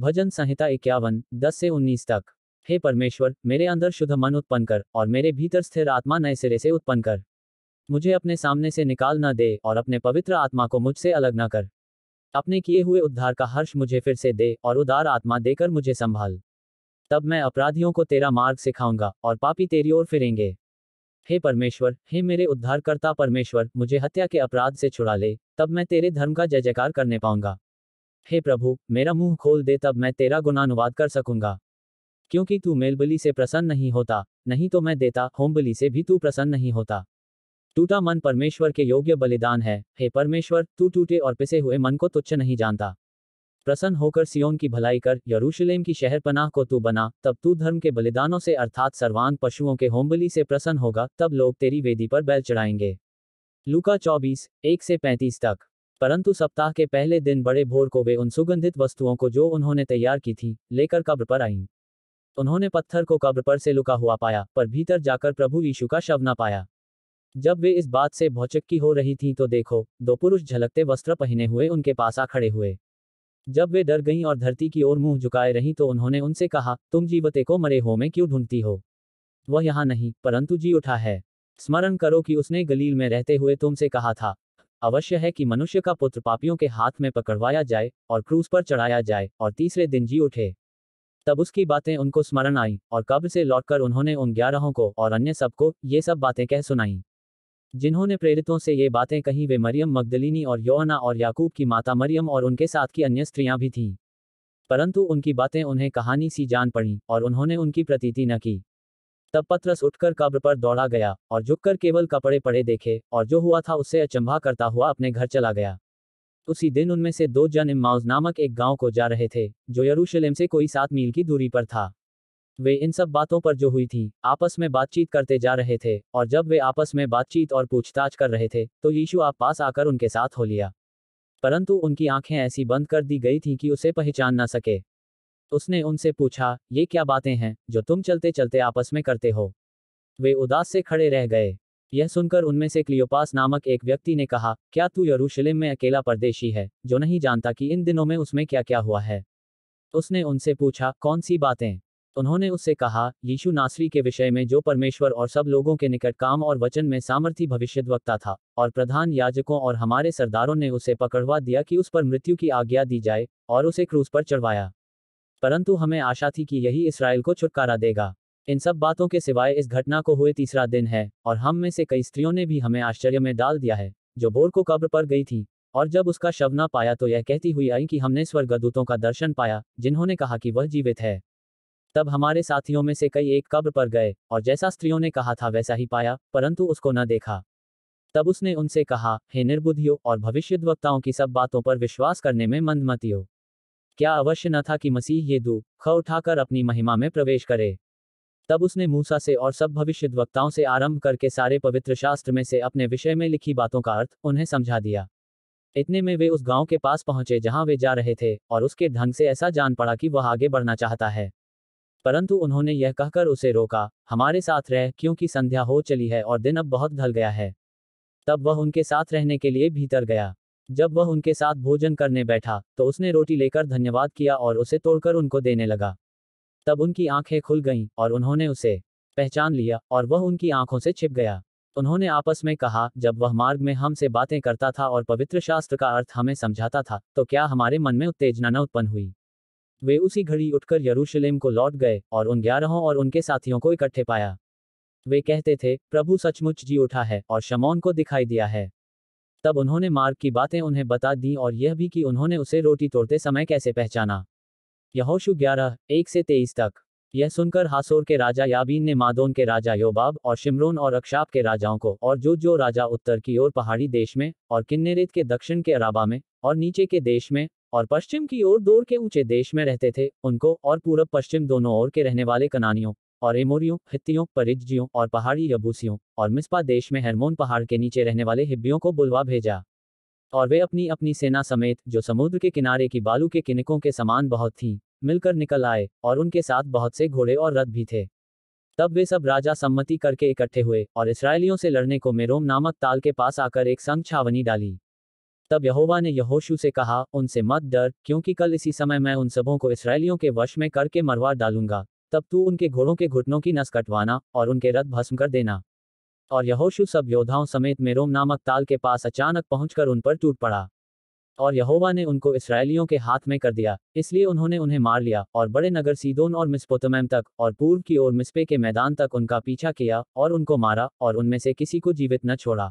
भजन संहिता इक्यावन दस से उन्नीस तक हे परमेश्वर मेरे अंदर शुद्ध मन उत्पन्न कर और मेरे भीतर स्थिर आत्मा नए सिरे से उत्पन्न कर मुझे अपने सामने से निकाल न दे और अपने पवित्र आत्मा को मुझसे अलग न कर अपने किए हुए उद्धार का हर्ष मुझे फिर से दे और उदार आत्मा देकर मुझे संभाल तब मैं अपराधियों को तेरा मार्ग सिखाऊंगा और पापी तेरी ओर फिरेंगे हे परमेश्वर हे मेरे उद्धारकर्ता परमेश्वर मुझे हत्या के अपराध से छुड़ा ले तब मैं तेरे धर्म का जय जयकार करने पाऊंगा हे प्रभु मेरा मुंह खोल दे तब मैं तेरा गुणानुवाद कर सकूंगा क्योंकि तू मेलबली से प्रसन्न नहीं होता नहीं तो मैं देता होमबली से भी तू प्रसन्न नहीं होता टूटा मन परमेश्वर के योग्य बलिदान है हे परमेश्वर तू टूटे और पिसे हुए मन को तुच्छ नहीं जानता प्रसन्न होकर सियोन की भलाई कर यरूशलेम की शहर पनाह को तू बना तब तू धर्म के बलिदानों से अर्थात सर्वांग पशुओं के होमबली से प्रसन्न होगा तब लोग तेरी वेदी पर बैल चढ़ाएंगे लुका चौबीस एक से पैंतीस तक परंतु सप्ताह के पहले दिन बड़े भोर को वे उन सुगंधित वस्तुओं को जो उन्होंने तैयार की थी लेकर कब्र पर आईं उन्होंने पत्थर को कब्र पर से लुका हुआ पाया पर भीतर जाकर प्रभु यीशु का शव न पाया जब वे इस बात से भौचक्की हो रही थी तो देखो दो पुरुष झलकते वस्त्र पहने हुए उनके पास आ खड़े हुए जब वे डर गईं और धरती की ओर मुंह झुकाए रहीं तो उन्होंने उनसे कहा तुम जीवते को मरे हो में क्यों ढूंढती हो वह यहाँ नहीं परंतु जी उठा है स्मरण करो कि उसने गलील में रहते हुए तुमसे कहा था अवश्य है कि मनुष्य का पुत्र पापियों के हाथ में पकड़वाया जाए और क्रूस पर चढ़ाया जाए और तीसरे दिन जी उठे तब उसकी बातें उनको स्मरण आई और कब्र से लौटकर उन्होंने उन ग्यारहों को और अन्य सबको ये सब बातें कह सुनाई जिन्होंने प्रेरितों से ये बातें कही वे मरियम मगदलिनी और योहना और याकूब की माता मरियम और उनके साथ की अन्य स्त्रियां भी थीं परंतु उनकी बातें उन्हें कहानी सी जान पड़ी और उन्होंने उनकी प्रतीति न की तब पथरस उठकर कब्र पर दौड़ा गया और झुककर केवल कपड़े पड़े देखे और जो हुआ था उससे अचंभा करता हुआ अपने घर चला गया उसी दिन उनमें से दो जन इमाउज नामक एक गांव को जा रहे थे जो यरूशलेम से कोई सात मील की दूरी पर था वे इन सब बातों पर जो हुई थी आपस में बातचीत करते जा रहे थे और जब वे आपस में बातचीत और पूछताछ कर रहे थे तो यीशु आप पास आकर उनके साथ हो लिया परंतु उनकी आंखें ऐसी बंद कर दी गई थी कि उसे पहचान न सके तो उसने उनसे पूछा ये क्या बातें हैं जो तुम चलते चलते आपस में करते हो वे उदास से खड़े रह गए यह सुनकर उनमें से क्लियोपास नामक एक व्यक्ति ने कहा क्या तू यरूशलेम में अकेला परदेशी है जो नहीं जानता कि इन दिनों में उसमें क्या क्या हुआ है उसने उनसे पूछा कौन सी बातें उन्होंने उससे कहा यीशु नासरी के विषय में जो परमेश्वर और सब लोगों के निकट काम और वचन में सामर्थ्य भविष्य वक्ता था और प्रधान याजकों और हमारे सरदारों ने उसे पकड़वा दिया कि उस पर मृत्यु की आज्ञा दी जाए और उसे क्रूज पर चढ़वाया परंतु हमें आशा थी कि यही इसराइल को छुटकारा देगा इन सब बातों के सिवाय इस घटना को हुए तीसरा दिन है और हम में से कई स्त्रियों ने भी हमें आश्चर्य में डाल दिया है जो बोर को कब्र पर गई थी और जब उसका शव न पाया तो यह कहती हुई आई कि हमने स्वर्गदूतों का दर्शन पाया जिन्होंने कहा कि वह जीवित है तब हमारे साथियों में से कई एक कब्र पर गए और जैसा स्त्रियों ने कहा था वैसा ही पाया परंतु उसको न देखा तब उसने उनसे कहा हे निर्बुद्धियों और भविष्यद्वक्ताओं की सब बातों पर विश्वास करने में मंदमतियों क्या अवश्य न था कि मसीह ये दू ख उठाकर अपनी महिमा में प्रवेश करे तब उसने मूसा से और सब भविष्य वक्ताओं से आरंभ करके सारे पवित्र शास्त्र में से अपने विषय में लिखी बातों का अर्थ उन्हें समझा दिया इतने में वे उस गांव के पास पहुंचे जहां वे जा रहे थे और उसके ढंग से ऐसा जान पड़ा कि वह आगे बढ़ना चाहता है परंतु उन्होंने यह कहकर उसे रोका हमारे साथ रह क्योंकि संध्या हो चली है और दिन अब बहुत ढल गया है तब वह उनके साथ रहने के लिए भीतर गया जब वह उनके साथ भोजन करने बैठा तो उसने रोटी लेकर धन्यवाद किया और उसे तोड़कर उनको देने लगा तब उनकी आंखें खुल गईं और उन्होंने उसे पहचान लिया और वह उनकी आंखों से छिप गया उन्होंने आपस में कहा जब वह मार्ग में हमसे बातें करता था और पवित्र शास्त्र का अर्थ हमें समझाता था तो क्या हमारे मन में उत्तेजना न उत्पन्न हुई वे उसी घड़ी उठकर यरूशलेम को लौट गए और उन ग्यारहों और उनके साथियों को इकट्ठे पाया वे कहते थे प्रभु सचमुच जी उठा है और शमौन को दिखाई दिया है तब उन्होंने मार्ग की बातें उन्हें बता दी और यह भी कि उन्होंने उसे रोटी तोड़ते समय कैसे पहचाना यहोशु ग्यारह एक से तेईस तक यह सुनकर हासोर के राजा याबीन ने मादोन के राजा योबाब और शिमरोन और अक्षाप के राजाओं को और जो जो राजा उत्तर की ओर पहाड़ी देश में और किन्नेरेत के दक्षिण के अराबा में और नीचे के देश में और पश्चिम की ओर दौर के ऊंचे देश में रहते थे उनको और पूरब पश्चिम दोनों ओर के रहने वाले कनानियों और एमोरियो हित्तियों परिज्जियों और पहाड़ी यबूसियों और मिसपा देश में हरमोन पहाड़ के नीचे रहने वाले हिब्बियों को बुलवा भेजा और वे अपनी अपनी सेना समेत जो समुद्र के किनारे की बालू के किनकों के समान बहुत थी मिलकर निकल आए और उनके साथ बहुत से घोड़े और रथ भी थे तब वे सब राजा सम्मति करके इकट्ठे हुए और इसराइलियों से लड़ने को मेरोम नामक ताल के पास आकर एक संग छावनी डाली तब यहोवा ने यहोशू से कहा उनसे मत डर क्योंकि कल इसी समय मैं उन सबों को इसराइलियों के वश में करके मरवा डालूंगा तब तू उनके घोड़ों के घुटनों की नस कटवाना और उनके रथ भस्म कर देना और यहोशु सब योद्धाओं समेत मेरोम नामक ताल के पास अचानक पहुंचकर उन पर टूट पड़ा और यहोवा ने उनको इसराइलियों के हाथ में कर दिया इसलिए उन्होंने उन्हें मार लिया और बड़े नगर सीदोन और मिसपोतम तक और पूर्व की ओर मिसपे के मैदान तक उनका पीछा किया और उनको मारा और उनमें से किसी को जीवित न छोड़ा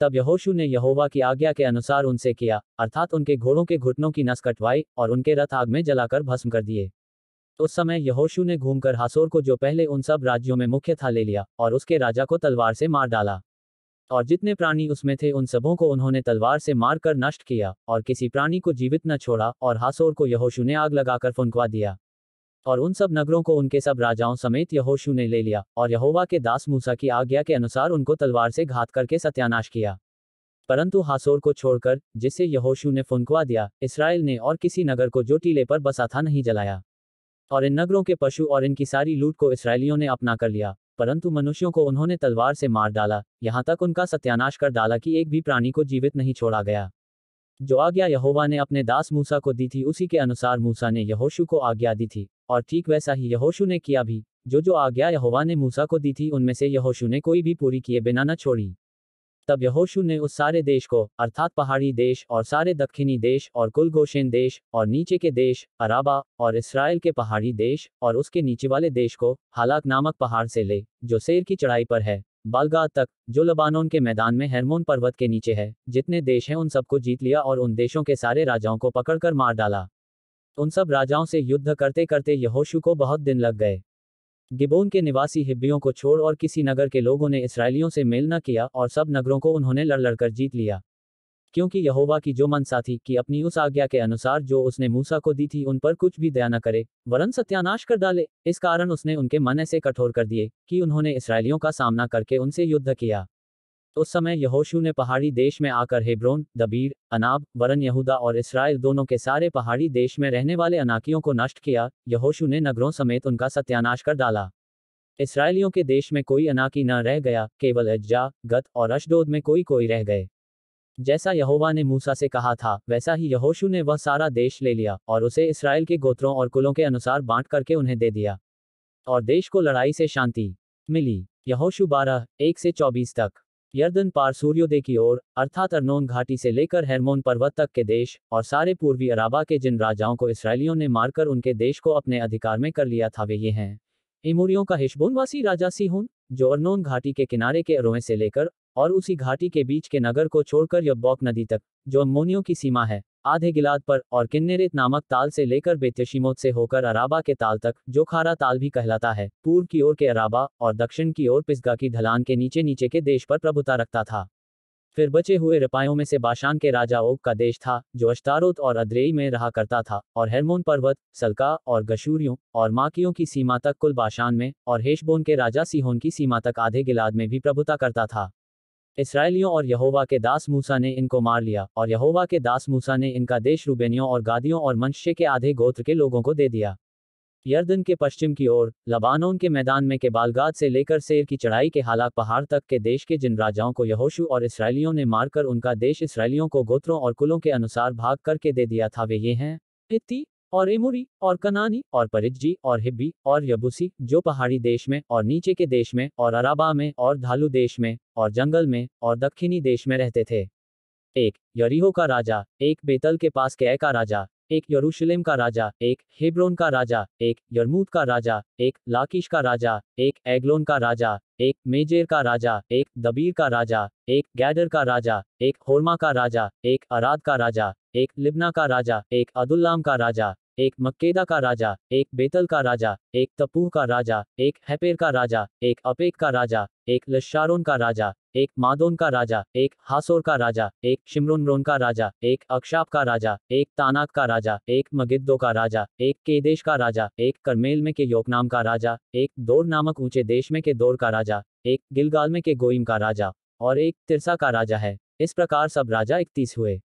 तब यहोशु ने यहोवा की आज्ञा के अनुसार उनसे किया अर्थात उनके घोड़ों के घुटनों की नस कटवाई और उनके रथ आग में जलाकर भस्म कर दिए उस समय यहोशु ने घूमकर हासोर को जो पहले उन सब राज्यों में मुख्य था ले लिया और उसके राजा को तलवार से मार डाला और जितने प्राणी उसमें थे उन सबों को उन्होंने तलवार से मारकर नष्ट किया और किसी प्राणी को जीवित न छोड़ा और हासोर को यहोशु ने आग लगाकर फुनकवा दिया और उन सब नगरों को उनके सब राजाओं समेत यहोशु ने ले लिया और यहोवा के दास मूसा की आज्ञा के अनुसार उनको तलवार से घात करके सत्यानाश किया परंतु हासोर को छोड़कर जिसे यहोशु ने फुनकवा दिया इसराइल ने और किसी नगर को जो टीले पर बसा था नहीं जलाया और इन नगरों के पशु और इनकी सारी लूट को इसराइलियों ने अपना कर लिया परंतु मनुष्यों को उन्होंने तलवार से मार डाला यहाँ तक उनका सत्यानाश कर डाला कि एक भी प्राणी को जीवित नहीं छोड़ा गया जो आज्ञा यहोवा ने अपने दास मूसा को दी थी उसी के अनुसार मूसा ने यहोशु को आज्ञा दी थी और ठीक वैसा ही यहोशु ने किया भी जो जो आज्ञा यहोवा ने मूसा को दी थी उनमें से यहोशु ने कोई भी पूरी किए बिना न छोड़ी तब यहोशु ने उस सारे देश को अर्थात पहाड़ी देश और सारे दक्षिणी देश और कुलगोशेन देश और नीचे के देश अराबा और इसराइल के पहाड़ी देश और उसके नीचे वाले देश को हालाक नामक पहाड़ से ले जो शेर की चढ़ाई पर है बालगा तक जो लबानोन के मैदान में हेरमोन पर्वत के नीचे है जितने देश हैं उन सबको जीत लिया और उन देशों के सारे राजाओं को पकड़कर मार डाला उन सब राजाओं से युद्ध करते करते यहोशु को बहुत दिन लग गए गिबोन के निवासी हिब्बियों को छोड़ और किसी नगर के लोगों ने इसराइलियों से मेल न किया और सब नगरों को उन्होंने लड़ लड़कर जीत लिया क्योंकि यहोवा की जो मनसा थी कि अपनी उस आज्ञा के अनुसार जो उसने मूसा को दी थी उन पर कुछ भी दया न करे वरन सत्यानाश कर डाले इस कारण उसने उनके मन ऐसे कठोर कर दिए कि उन्होंने इसराइलियों का सामना करके उनसे युद्ध किया उस समय यहोशू ने पहाड़ी देश में आकर हेब्रोन दबीर अनाब वरन यहूदा और इसराइल दोनों के सारे पहाड़ी देश में रहने वाले अनाकियों को नष्ट किया यहोशू ने नगरों समेत उनका सत्यानाश कर डाला इसराइलियों के देश में कोई अनाकी न रह गया केवल अज्जा गत और अशडोद में कोई कोई रह गए जैसा यहोवा ने मूसा से कहा था वैसा ही यहोशू ने वह सारा देश ले लिया और उसे इसराइल के गोत्रों और कुलों के अनुसार बांट करके उन्हें दे दिया और देश को लड़ाई से शांति मिली यहोशू बारह एक से चौबीस तक यर्दन पार सूर्योदय की ओर अर्थात अरनोन घाटी से लेकर हेरमोन पर्वत तक के देश और सारे पूर्वी अराबा के जिन राजाओं को इसराइलियों ने मारकर उनके देश को अपने अधिकार में कर लिया था वे ये हैं इमूरियों का हिशबोनवासी राजा सीहून जो अरनोन घाटी के किनारे के अरोहे से लेकर और उसी घाटी के बीच के नगर को छोड़कर यब्बॉक नदी तक जो अम्मोनियों की सीमा है आधे गिलाद पर और किन्नेरित नामक ताल से लेकर बेत्यशीमोत से होकर अराबा के ताल तक जो खारा ताल भी कहलाता है पूर्व की ओर के अराबा और दक्षिण की ओर पिसगा की ढलान के नीचे नीचे के देश पर प्रभुता रखता था फिर बचे हुए रिपायों में से बाशान के राजा ओग का देश था जो अश्तारोत और अद्रेई में रहा करता था और हेरमोन पर्वत सलका और गशूरियों और माकियों की सीमा तक कुल बाशान में और हेशबोन के राजा सीहोन की सीमा तक आधे गिलाद में भी प्रभुता करता था इसराइलियों और यहोवा के दास मूसा ने इनको मार लिया और यहोवा के दास मूसा ने इनका देश रूबेनियों और गादियों और मनुष्य के आधे गोत्र के लोगों को दे दिया यर्दन के पश्चिम की ओर लबानोन के मैदान में के बालगाद से लेकर सेर की चढ़ाई के हालात पहाड़ तक के देश के जिन राजाओं को यहोशु और इसराइलियों ने मारकर उनका देश इसराइलियों को गोत्रों और कुलों के अनुसार भाग करके दे दिया था वे ये हैं और एमोरी और कनानी और परिजी और हिब्बी और यबूसी जो पहाड़ी देश में और नीचे के देश में और अराबा में और ढालू देश में और जंगल में और दक्षिणी देश में रहते थे एक यरीहो का राजा एक बेतल के पास कै का राजा एक यरूशलेम का राजा एक हेब्रोन का राजा एक यरमूत का राजा एक लाकिश का राजा एक एग्लोन का राजा एक मेजेर का राजा एक दबीर का राजा एक गैडर का राजा एक होरमा का राजा एक अराद का राजा एक लिबना का राजा एक अदुल्लाम का राजा एक मक्केदा का राजा एक बेतल का राजा एक तपूह का राजा एक हैपेर का राजा एक अपेक का राजा एक लश्शारोन का राजा एक मादोन का राजा एक हासोर का राजा एक शिमरोनरोन का राजा एक अक्षाप का राजा एक तानाक का राजा एक मगिद्दो का राजा एक केदेश का राजा एक करमेल में के योकनाम का राजा एक दौर नामक ऊंचे देश में के दौर का राजा एक गिलगाल में के गोइम का राजा और एक तिरसा का राजा है इस प्रकार सब राजा इकतीस हुए